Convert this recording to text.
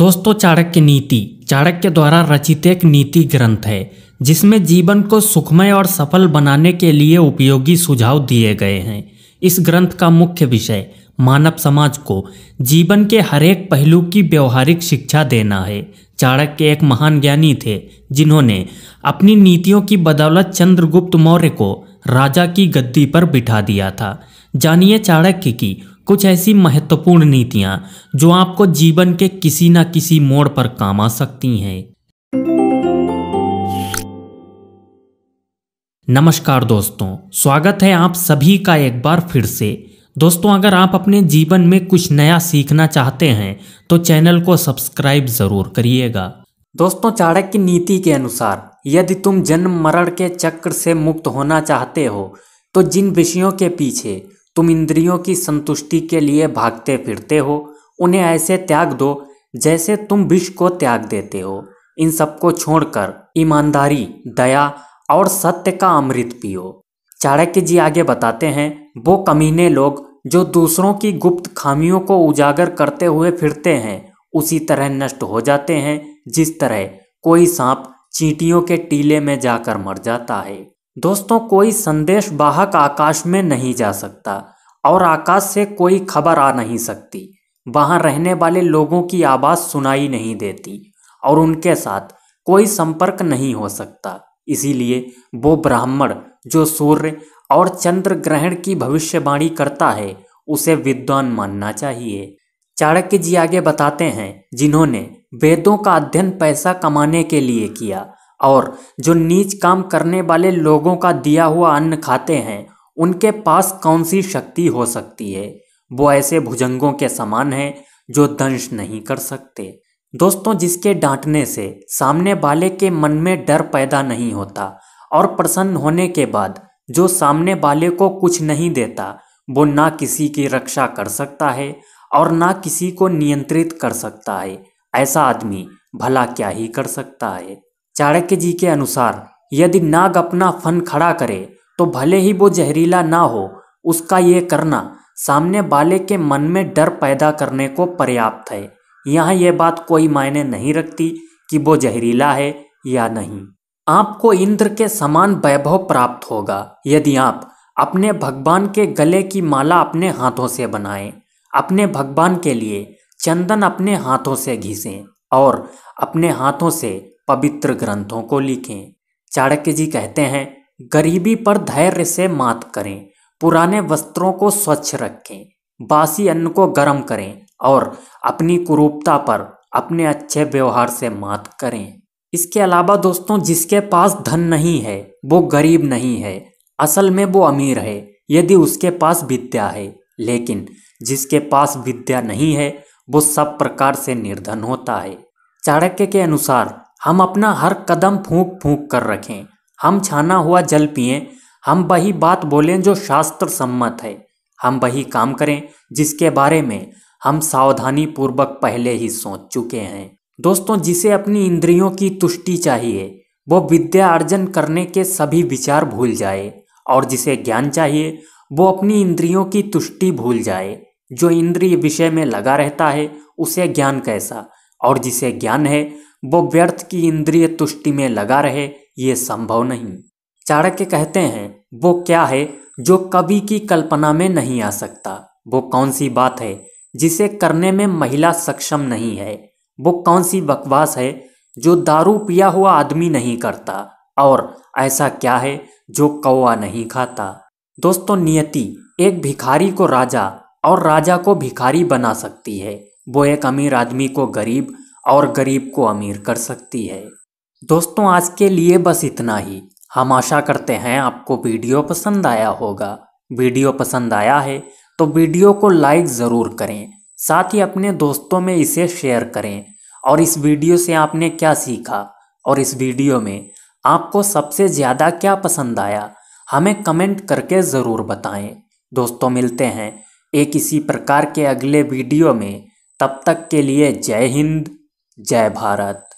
दोस्तों चाणक्य नीति चाणक्य द्वारा रचित एक नीति ग्रंथ है जिसमें जीवन को सुखमय और सफल बनाने के लिए उपयोगी सुझाव दिए गए हैं इस ग्रंथ का मुख्य विषय मानव समाज को जीवन के हरेक पहलू की व्यवहारिक शिक्षा देना है चाणक्य एक महान ज्ञानी थे जिन्होंने अपनी नीतियों की बदौलत चंद्रगुप्त मौर्य को राजा की गद्दी पर बिठा दिया था जानिए चाणक्य की कुछ ऐसी महत्वपूर्ण नीतियाँ जो आपको जीवन के किसी न किसी मोड़ पर काम आ सकती हैं नमस्कार दोस्तों स्वागत है आप सभी का एक बार फिर से दोस्तों अगर आप अपने जीवन में कुछ नया सीखना चाहते हैं तो चैनल को सब्सक्राइब जरूर करिएगा दोस्तों चाणक्य नीति के अनुसार यदि तुम जन्म मरण के चक्र से मुक्त होना चाहते हो तो जिन विषयों के पीछे तुम इंद्रियों की संतुष्टि के लिए भागते फिरते हो उन्हें ऐसे त्याग दो जैसे तुम विष को त्याग देते हो इन सबको छोड़कर ईमानदारी दया और सत्य का अमृत पियो चाणक्य जी आगे बताते हैं वो कमीने लोग जो दूसरों की गुप्त खामियों को उजागर करते हुए फिरते हैं उसी तरह नष्ट हो जाते हैं जिस तरह कोई सांप चींटियों के टीले में जाकर मर जाता है दोस्तों कोई संदेश वाहक आकाश में नहीं जा सकता और आकाश से कोई खबर आ नहीं सकती वहां रहने वाले लोगों की आवाज़ सुनाई नहीं देती और उनके साथ कोई संपर्क नहीं हो सकता इसीलिए वो ब्राह्मण जो सूर्य और चंद्र ग्रहण की भविष्यवाणी करता है उसे विद्वान मानना चाहिए चाणक्य जी आगे बताते हैं जिन्होंने वेदों का अध्ययन पैसा कमाने के लिए किया और जो नीच काम करने वाले लोगों का दिया हुआ अन्न खाते हैं उनके पास कौन सी शक्ति हो सकती है वो ऐसे भुजंगों के समान हैं जो दंश नहीं कर सकते दोस्तों जिसके डांटने से सामने वाले के मन में डर पैदा नहीं होता और प्रसन्न होने के बाद जो सामने वाले को कुछ नहीं देता वो ना किसी की रक्षा कर सकता है और ना किसी को नियंत्रित कर सकता है ऐसा आदमी भला क्या ही कर सकता है चाणक्य जी के अनुसार यदि नाग अपना फन खड़ा करे तो भले ही वो जहरीला ना हो उसका ये करना सामने वाले के मन में डर पैदा करने को पर्याप्त है यहाँ ये बात कोई मायने नहीं रखती कि वो जहरीला है या नहीं आपको इंद्र के समान वैभव प्राप्त होगा यदि आप अपने भगवान के गले की माला अपने हाथों से बनाएं अपने भगवान के लिए चंदन अपने हाथों से घिसें और अपने हाथों से पवित्र ग्रंथों को लिखें चाणक्य जी कहते हैं गरीबी पर धैर्य से मात करें पुराने वस्त्रों को स्वच्छ रखें बासी अन्न को गर्म करें और अपनी कुरूपता पर अपने अच्छे व्यवहार से मात करें इसके अलावा दोस्तों जिसके पास धन नहीं है वो गरीब नहीं है असल में वो अमीर है यदि उसके पास विद्या है लेकिन जिसके पास विद्या नहीं है वो सब प्रकार से निर्धन होता है चाणक्य के अनुसार हम अपना हर कदम फूंक फूंक कर रखें हम छाना हुआ जल पिए हम वही बात बोलें जो शास्त्र सम्मत है हम वही काम करें जिसके बारे में हम सावधानी पूर्वक पहले ही सोच चुके हैं दोस्तों जिसे अपनी इंद्रियों की तुष्टि चाहिए वो विद्या अर्जन करने के सभी विचार भूल जाए और जिसे ज्ञान चाहिए वो अपनी इंद्रियों की तुष्टि भूल जाए जो इंद्रिय विषय में लगा रहता है उसे ज्ञान कैसा और जिसे ज्ञान है वो व्यर्थ की इंद्रिय तुष्टि में लगा रहे ये संभव नहीं चाणक्य कहते हैं वो क्या है जो कभी की कल्पना में नहीं आ सकता वो कौन सी बात है जिसे करने में महिला सक्षम नहीं है वो कौन सी बकवास है जो दारू पिया हुआ आदमी नहीं करता और ऐसा क्या है जो कौआ नहीं खाता दोस्तों नियति एक भिखारी को राजा और राजा को भिखारी बना सकती है वो एक अमीर आदमी को गरीब और गरीब को अमीर कर सकती है दोस्तों आज के लिए बस इतना ही हम आशा करते हैं आपको वीडियो पसंद आया होगा वीडियो पसंद आया है तो वीडियो को लाइक ज़रूर करें साथ ही अपने दोस्तों में इसे शेयर करें और इस वीडियो से आपने क्या सीखा और इस वीडियो में आपको सबसे ज़्यादा क्या पसंद आया हमें कमेंट करके ज़रूर बताएं दोस्तों मिलते हैं एक इसी प्रकार के अगले वीडियो में तब तक के लिए जय हिंद जय भारत